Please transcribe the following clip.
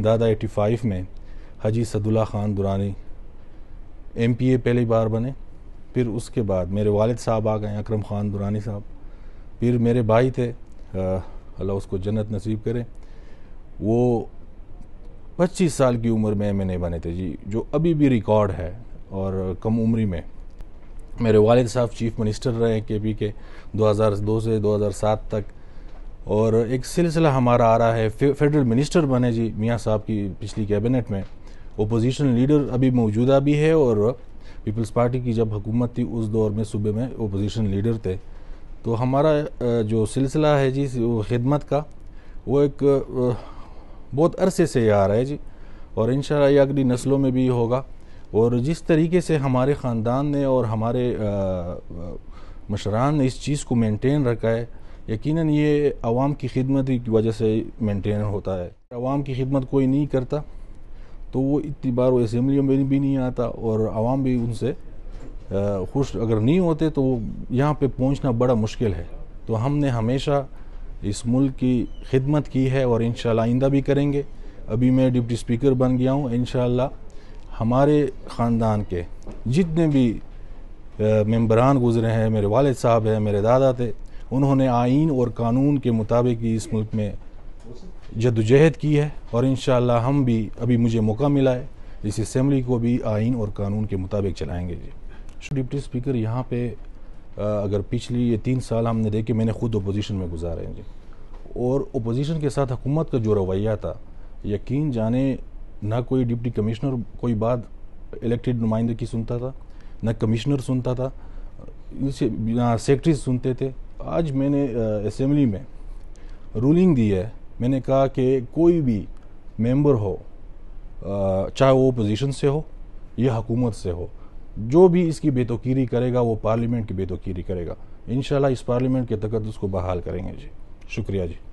दादा eighty five में Haji Sadullah Khan Durrani M P A पहली बार बने फिर उसके बाद मेरे वालिद साहब आ गए अक्रम ख़ान दुरानी साहब फिर मेरे भाई थे अल्लाह उसको जन्नत नसीब करे वो पच्चीस साल की उम्र में एम एन ए बने थे जी जो अभी भी रिकॉर्ड है और कम उम्री में मेरे वालिद साहब चीफ़ मिनिस्टर रहे के पी के 2002 से 2007 तक और एक सिलसिला हमारा आ रहा है फेडरल मिनिस्टर बने जी मियाँ साहब की पिछली कैबिनेट में ओपोजिशन लीडर अभी मौजूदा भी है और पीपल्स पार्टी की जब हुकूमत थी उस दौर में सूबे में ओपोजिशन लीडर थे तो हमारा जो सिलसिला है जी वो खिदमत का वो एक बहुत अरसे से आ रहा है जी और इन ये अगली नस्लों में भी होगा और जिस तरीके से हमारे ख़ानदान ने और हमारे मशरान ने इस चीज़ को मेंटेन रखा है यकीनन ये आवाम की खिदमत की वजह से मेंटेन होता है आवाम की खिदमत कोई नहीं करता तो वो इतनी बार वो असम्बलियों में भी नहीं आता और आवाम भी उनसे खुश अगर नहीं होते तो यहाँ पे पहुँचना बड़ा मुश्किल है तो हमने हमेशा इस मुल्क की खिदमत की है और इन आइंदा भी करेंगे अभी मैं डिप्टी स्पीकर बन गया हूँ इन हमारे ख़ानदान के जितने भी मम्बरान गुजरे हैं मेरे वालद साहब हैं मेरे दादा थे उन्होंने आइन और कानून के मुताबिक ही इस मुल्क में जदोजहद की है और इन हम भी अभी मुझे मौका मिला है इस इसम्बली को भी आइन और कानून के मुताबिक चलाएँगे जी डिप्टी स्पीकर यहाँ पे अगर पिछली ये तीन साल हमने देखे मैंने खुद अपोजिशन में गुजारे हैं जी और अपोजिशन के साथ हुकूमत का जो रवैया था यकीन जाने ना कोई डिप्टी कमिश्नर कोई बात इलेक्टेड नुमाइंदे की सुनता था ना कमिश्नर सुनता था सेक्रेटरी सुनते थे आज मैंने असम्बली में रूलिंग दी है मैंने कहा कि कोई भी मेंबर हो चाहे वो अपोजिशन से हो या हुकूमत से हो जो भी इसकी बेतोकीरी करेगा वो पार्लियामेंट की बेतोकीरी करेगा इन इस पार्लियामेंट के तकदस उसको बहाल करेंगे जी शुक्रिया जी